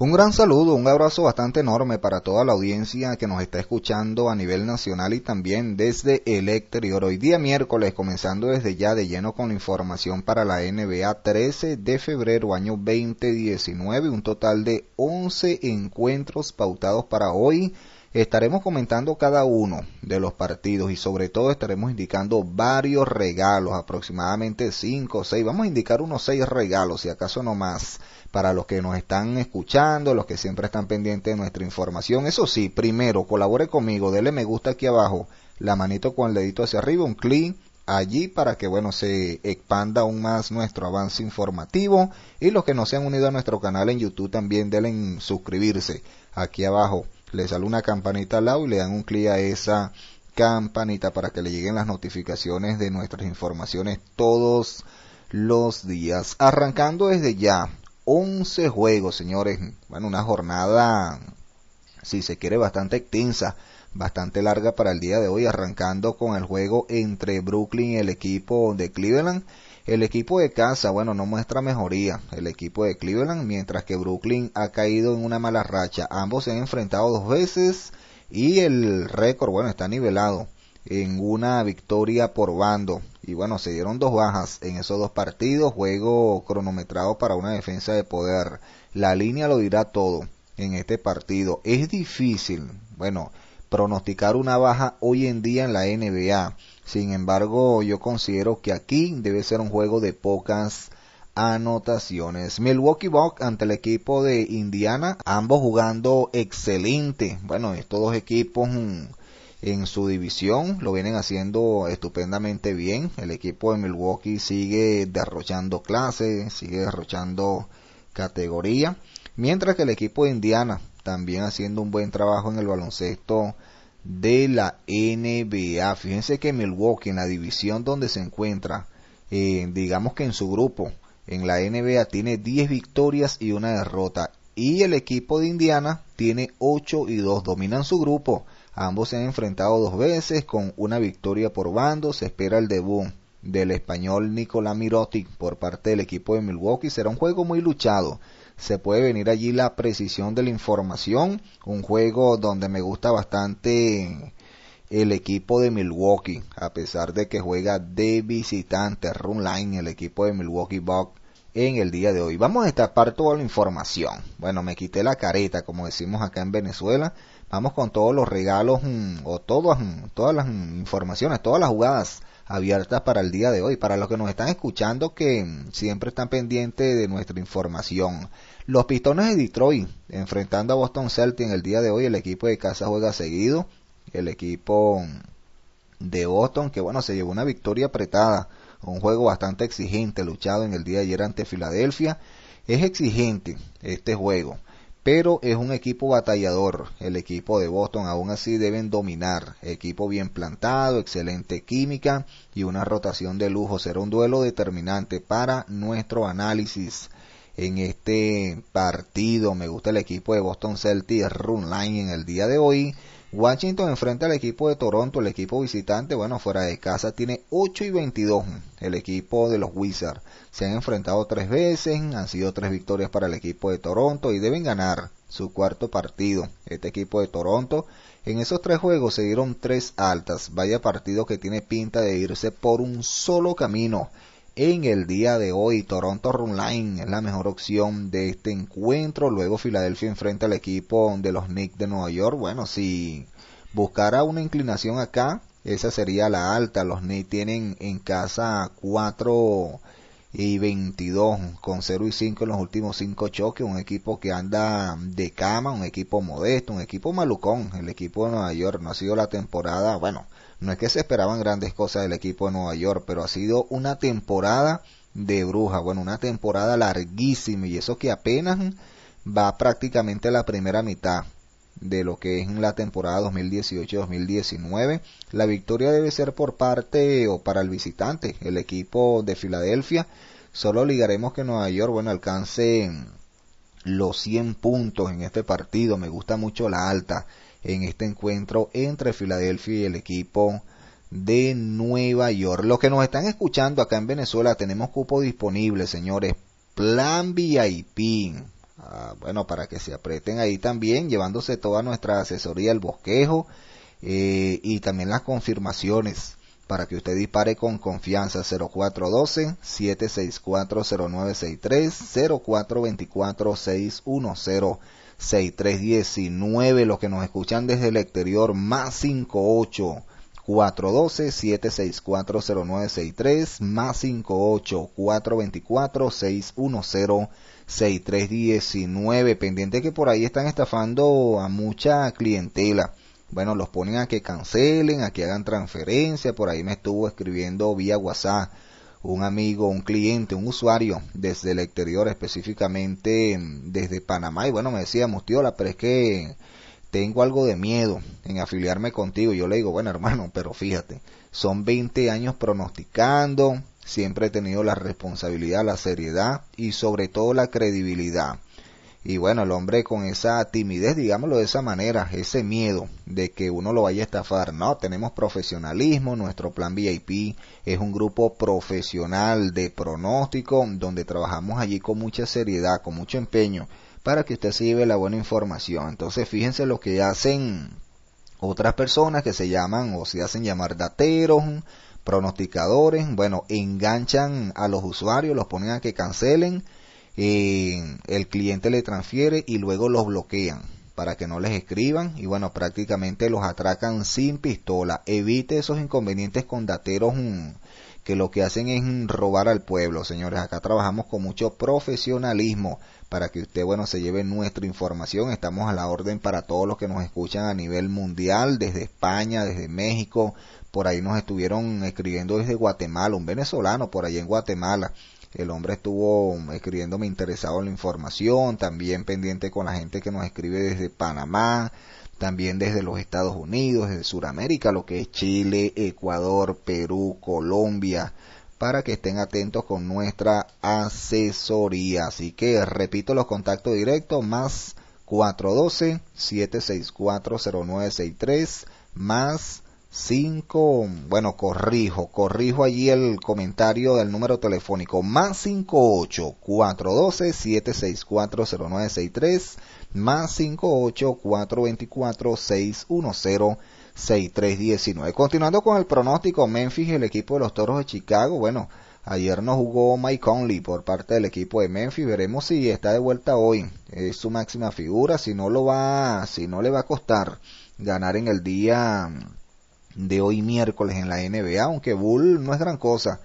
Un gran saludo, un abrazo bastante enorme para toda la audiencia que nos está escuchando a nivel nacional y también desde el exterior. Hoy día miércoles, comenzando desde ya de lleno con la información para la NBA 13 de febrero año 2019, un total de 11 encuentros pautados para hoy Estaremos comentando cada uno de los partidos y sobre todo estaremos indicando varios regalos, aproximadamente 5 o 6. Vamos a indicar unos 6 regalos, si acaso no más, para los que nos están escuchando, los que siempre están pendientes de nuestra información. Eso sí, primero, colabore conmigo, dele me gusta aquí abajo, la manito con el dedito hacia arriba, un clic allí para que bueno se expanda aún más nuestro avance informativo y los que no se han unido a nuestro canal en YouTube también deben suscribirse aquí abajo le sale una campanita al lado y le dan un clic a esa campanita para que le lleguen las notificaciones de nuestras informaciones todos los días. Arrancando desde ya, 11 juegos, señores. Bueno, una jornada, si se quiere, bastante extensa, bastante larga para el día de hoy, arrancando con el juego entre Brooklyn y el equipo de Cleveland el equipo de casa, bueno, no muestra mejoría. El equipo de Cleveland, mientras que Brooklyn ha caído en una mala racha. Ambos se han enfrentado dos veces y el récord, bueno, está nivelado en una victoria por bando. Y bueno, se dieron dos bajas en esos dos partidos. Juego cronometrado para una defensa de poder. La línea lo dirá todo en este partido. Es difícil. Bueno, pronosticar una baja hoy en día en la NBA. Sin embargo, yo considero que aquí debe ser un juego de pocas anotaciones. Milwaukee Bucks ante el equipo de Indiana, ambos jugando excelente. Bueno, estos dos equipos mm, en su división lo vienen haciendo estupendamente bien. El equipo de Milwaukee sigue derrochando clases, sigue derrochando categoría, mientras que el equipo de Indiana también haciendo un buen trabajo en el baloncesto de la NBA. Fíjense que Milwaukee en la división donde se encuentra, eh, digamos que en su grupo, en la NBA tiene 10 victorias y una derrota. Y el equipo de Indiana tiene 8 y 2, dominan su grupo. Ambos se han enfrentado dos veces con una victoria por bando. Se espera el debut del español Nicolás Mirotic por parte del equipo de Milwaukee. Será un juego muy luchado se puede venir allí la precisión de la información, un juego donde me gusta bastante el equipo de Milwaukee, a pesar de que juega de visitante, run line el equipo de Milwaukee Bucks en el día de hoy. Vamos a destapar toda la información. Bueno, me quité la careta, como decimos acá en Venezuela. Vamos con todos los regalos mm, o todas, mm, todas las mm, informaciones, todas las jugadas abiertas para el día de hoy. Para los que nos están escuchando que siempre están pendientes de nuestra información. Los Pistones de Detroit enfrentando a Boston Celtics en el día de hoy. El equipo de casa juega seguido. El equipo de Boston que bueno se llevó una victoria apretada. Un juego bastante exigente luchado en el día de ayer ante Filadelfia. Es exigente este juego pero es un equipo batallador, el equipo de Boston, aún así deben dominar, equipo bien plantado, excelente química y una rotación de lujo, será un duelo determinante para nuestro análisis en este partido. Me gusta el equipo de Boston Celtics Run Line en el día de hoy. Washington enfrenta al equipo de Toronto, el equipo visitante, bueno, fuera de casa tiene 8 y 22 el equipo de los Wizards. Se han enfrentado tres veces, han sido tres victorias para el equipo de Toronto y deben ganar su cuarto partido. Este equipo de Toronto en esos tres juegos se dieron tres altas. Vaya partido que tiene pinta de irse por un solo camino en el día de hoy. Toronto Run Line es la mejor opción de este encuentro. Luego Filadelfia enfrenta al equipo de los Knicks de Nueva York. Bueno, si buscara una inclinación acá, esa sería la alta. Los Knicks tienen en casa 4 y 22 con 0 y 5 en los últimos 5 choques. Un equipo que anda de cama, un equipo modesto, un equipo malucón. El equipo de Nueva York no ha sido la temporada, bueno no es que se esperaban grandes cosas del equipo de Nueva York, pero ha sido una temporada de bruja, bueno, una temporada larguísima y eso que apenas va prácticamente a la primera mitad de lo que es la temporada 2018-2019. La victoria debe ser por parte o para el visitante, el equipo de Filadelfia. Solo ligaremos que Nueva York, bueno, alcance los 100 puntos en este partido. Me gusta mucho la alta en este encuentro entre Filadelfia y el equipo de Nueva York. Los que nos están escuchando acá en Venezuela tenemos cupo disponible, señores. Plan VIP. Ah, bueno, para que se aprieten ahí también, llevándose toda nuestra asesoría, el bosquejo eh, y también las confirmaciones para que usted dispare con confianza 0412-764-0963, 0424-610. 6319, los que nos escuchan desde el exterior, más 58 412 764 más 58 424 610 6319, pendiente que por ahí están estafando a mucha clientela bueno, los ponen a que cancelen, a que hagan transferencia. Por ahí me estuvo escribiendo vía WhatsApp un amigo, un cliente, un usuario desde el exterior, específicamente mm, desde Panamá. Y bueno, me decía, Mustiola, pero es que tengo algo de miedo en afiliarme contigo. Yo le digo, bueno hermano, pero fíjate, son 20 años pronosticando, siempre he tenido la responsabilidad, la seriedad y sobre todo la credibilidad y bueno, el hombre con esa timidez, digámoslo de esa manera, ese miedo de que uno lo vaya a estafar. No, tenemos profesionalismo, nuestro plan VIP es un grupo profesional de pronóstico donde trabajamos allí con mucha seriedad, con mucho empeño, para que usted se la buena información. Entonces, fíjense lo que hacen otras personas que se llaman o se hacen llamar dateros, pronosticadores, bueno, enganchan a los usuarios, los ponen a que cancelen el cliente le transfiere y luego los bloquean para que no les escriban y bueno, prácticamente los atracan sin pistola. Evite esos inconvenientes con dateros mm, que lo que hacen es mm, robar al pueblo, señores. Acá trabajamos con mucho profesionalismo para que usted, bueno, se lleve nuestra información. Estamos a la orden para todos los que nos escuchan a nivel mundial, desde España, desde México. Por ahí nos estuvieron escribiendo desde Guatemala, un venezolano por allá en Guatemala. El hombre estuvo um, escribiéndome interesado en la información, también pendiente con la gente que nos escribe desde Panamá, también desde los Estados Unidos, desde Sudamérica, lo que es Chile, Ecuador, Perú, Colombia, para que estén atentos con nuestra asesoría. Así que repito los contactos directos más 412 7640963 más 5, bueno, corrijo, corrijo allí el comentario del número telefónico, más 58 412 más 58 424 Continuando con el pronóstico, Memphis, el equipo de los Toros de Chicago, bueno, ayer no jugó Mike Conley por parte del equipo de Memphis, veremos si está de vuelta hoy, es su máxima figura, si no lo va, si no le va a costar ganar en el día de hoy miércoles en la NBA, aunque Bull no es gran cosa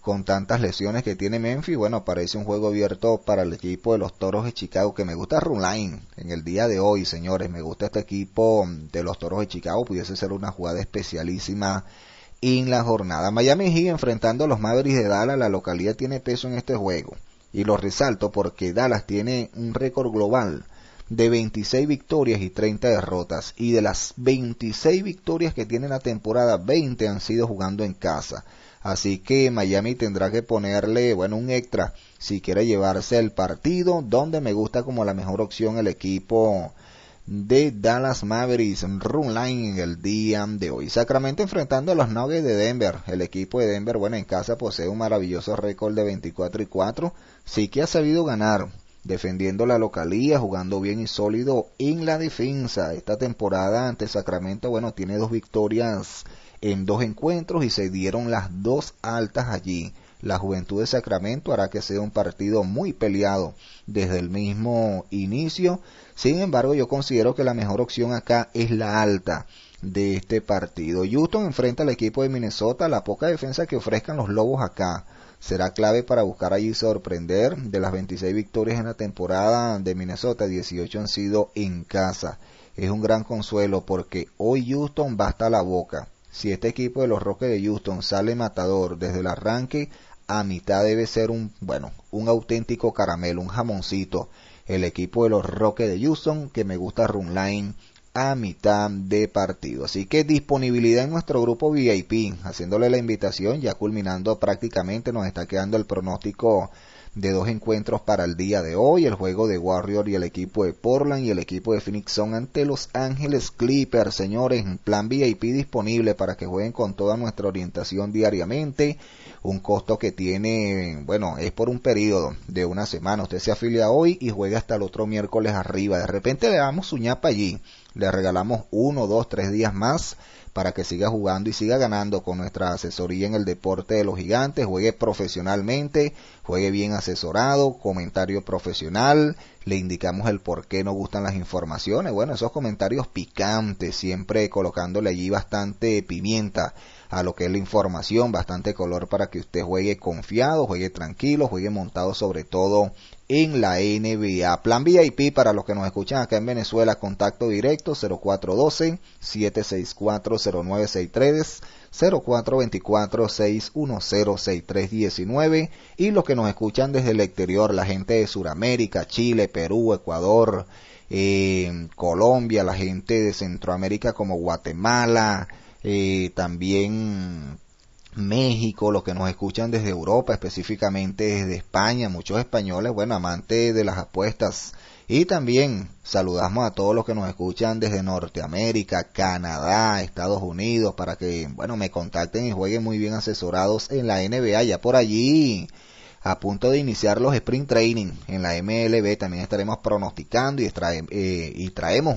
con tantas lesiones que tiene Memphis, bueno, parece un juego abierto para el equipo de los Toros de Chicago, que me gusta line en el día de hoy, señores, me gusta este equipo de los Toros de Chicago, pudiese ser una jugada especialísima en la jornada. Miami Heat enfrentando a los Mavericks de Dallas, la localidad tiene peso en este juego, y lo resalto porque Dallas tiene un récord global de 26 victorias y 30 derrotas. Y de las 26 victorias que tiene la temporada, 20 han sido jugando en casa. Así que Miami tendrá que ponerle, bueno, un extra si quiere llevarse el partido, donde me gusta como la mejor opción el equipo de Dallas Mavericks Run Line en el día de hoy. Sacramento enfrentando a los Nuggets de Denver. El equipo de Denver, bueno, en casa posee un maravilloso récord de 24 y 4. Sí que ha sabido ganar defendiendo la localía, jugando bien y sólido en la defensa. Esta temporada ante Sacramento, bueno, tiene dos victorias en dos encuentros y se dieron las dos altas allí. La Juventud de Sacramento hará que sea un partido muy peleado desde el mismo inicio. Sin embargo, yo considero que la mejor opción acá es la alta de este partido. Houston enfrenta al equipo de Minnesota, la poca defensa que ofrezcan los Lobos acá será clave para buscar allí sorprender. De las 26 victorias en la temporada de Minnesota, 18 han sido en casa. Es un gran consuelo porque hoy Houston basta la boca. Si este equipo de los Rockets de Houston sale matador desde el arranque, a mitad debe ser un, bueno, un auténtico caramelo, un jamoncito. El equipo de los Rockets de Houston, que me gusta line, a mitad de partido. Así que disponibilidad en nuestro grupo VIP, haciéndole la invitación, ya culminando prácticamente, nos está quedando el pronóstico de dos encuentros para el día de hoy. El juego de Warrior y el equipo de Portland y el equipo de Phoenix son ante Los Ángeles Clippers, señores. Plan VIP disponible para que jueguen con toda nuestra orientación diariamente. Un costo que tiene, bueno, es por un periodo de una semana. Usted se afilia hoy y juega hasta el otro miércoles arriba. De repente le damos su ñapa allí. Le regalamos uno, dos, tres días más para que siga jugando y siga ganando con nuestra asesoría en el deporte de los gigantes, juegue profesionalmente, juegue bien asesorado, comentario profesional, le indicamos el por qué nos gustan las informaciones, bueno, esos comentarios picantes, siempre colocándole allí bastante pimienta a lo que es la información, bastante color para que usted juegue confiado, juegue tranquilo, juegue montado sobre todo en la NBA. Plan VIP para los que nos escuchan acá en Venezuela, contacto directo 0412 7640963 0424 y los que nos escuchan desde el exterior, la gente de Sudamérica, Chile, Perú, Ecuador, eh, Colombia, la gente de Centroamérica como Guatemala, eh, también México, los que nos escuchan desde Europa, específicamente desde España, muchos españoles, bueno, amantes de las apuestas. Y también saludamos a todos los que nos escuchan desde Norteamérica, Canadá, Estados Unidos, para que, bueno, me contacten y jueguen muy bien asesorados en la NBA, ya por allí. A punto de iniciar los sprint training en la MLB, también estaremos pronosticando y, eh, y traemos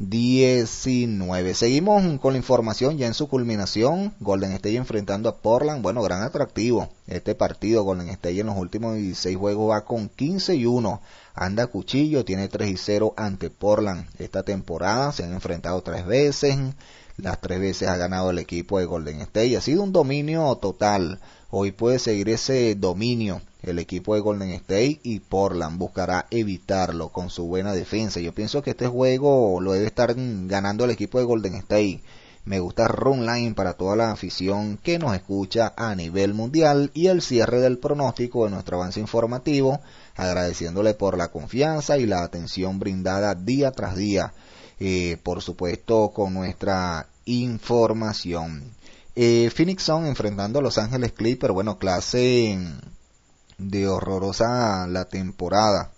19. Seguimos con la información ya en su culminación. Golden State enfrentando a Portland. Bueno, gran atractivo este partido. Golden State en los últimos 16 juegos va con 15 y 1. Anda cuchillo, tiene 3 y 0 ante Portland. Esta temporada se han enfrentado tres veces. Las tres veces ha ganado el equipo de Golden State. Ha sido un dominio total. Hoy puede seguir ese dominio el equipo de Golden State y Portland buscará evitarlo con su buena defensa. Yo pienso que este juego lo debe estar ganando el equipo de Golden State. Me gusta Run Line para toda la afición que nos escucha a nivel mundial y el cierre del pronóstico de nuestro avance informativo, agradeciéndole por la confianza y la atención brindada día tras día, eh, por supuesto con nuestra información. Eh, Phoenix son enfrentando a Los Ángeles Clippers, bueno, clase de horrorosa la temporada,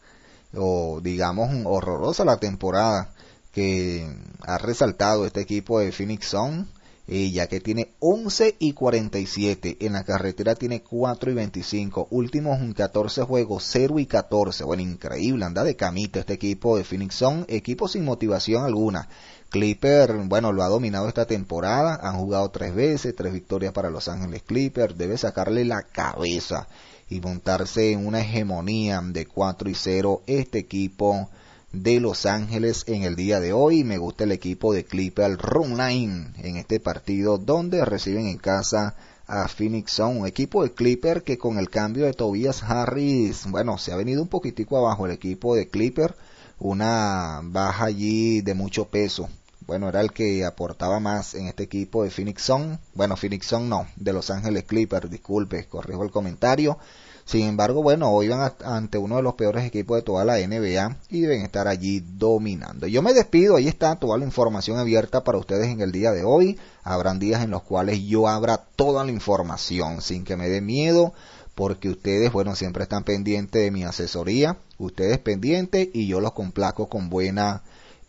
o digamos horrorosa la temporada que ha resaltado este equipo de Phoenix Suns ella, que tiene 11 y 47. En la carretera tiene 4 y 25. Últimos un 14 juegos, 0 y 14. Bueno, increíble, anda de camita este equipo de Phoenix Son, equipo sin motivación alguna. Clipper, bueno, lo ha dominado esta temporada, han jugado tres veces, tres victorias para Los Ángeles Clipper debe sacarle la cabeza y montarse en una hegemonía de 4 y 0 este equipo de Los Ángeles en el día de hoy. Me gusta el equipo de Clipper Run Line en este partido donde reciben en casa a Phoenix son un equipo de Clipper que con el cambio de Tobias Harris, bueno, se ha venido un poquitico abajo el equipo de Clipper, una baja allí de mucho peso. Bueno, era el que aportaba más en este equipo de Phoenix Zone. Bueno, Phoenix no, de Los Ángeles Clipper, disculpe, corrijo el comentario. Sin embargo, bueno, hoy van ante uno de los peores equipos de toda la NBA y deben estar allí dominando. Yo me despido, ahí está toda la información abierta para ustedes en el día de hoy. Habrán días en los cuales yo abra toda la información sin que me dé miedo porque ustedes, bueno, siempre están pendientes de mi asesoría, ustedes pendientes y yo los complaco con buena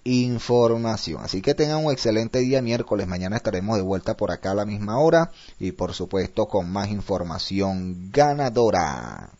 información. Así que tengan un excelente día miércoles. Mañana estaremos de vuelta por acá a la misma hora y por supuesto con más información ganadora.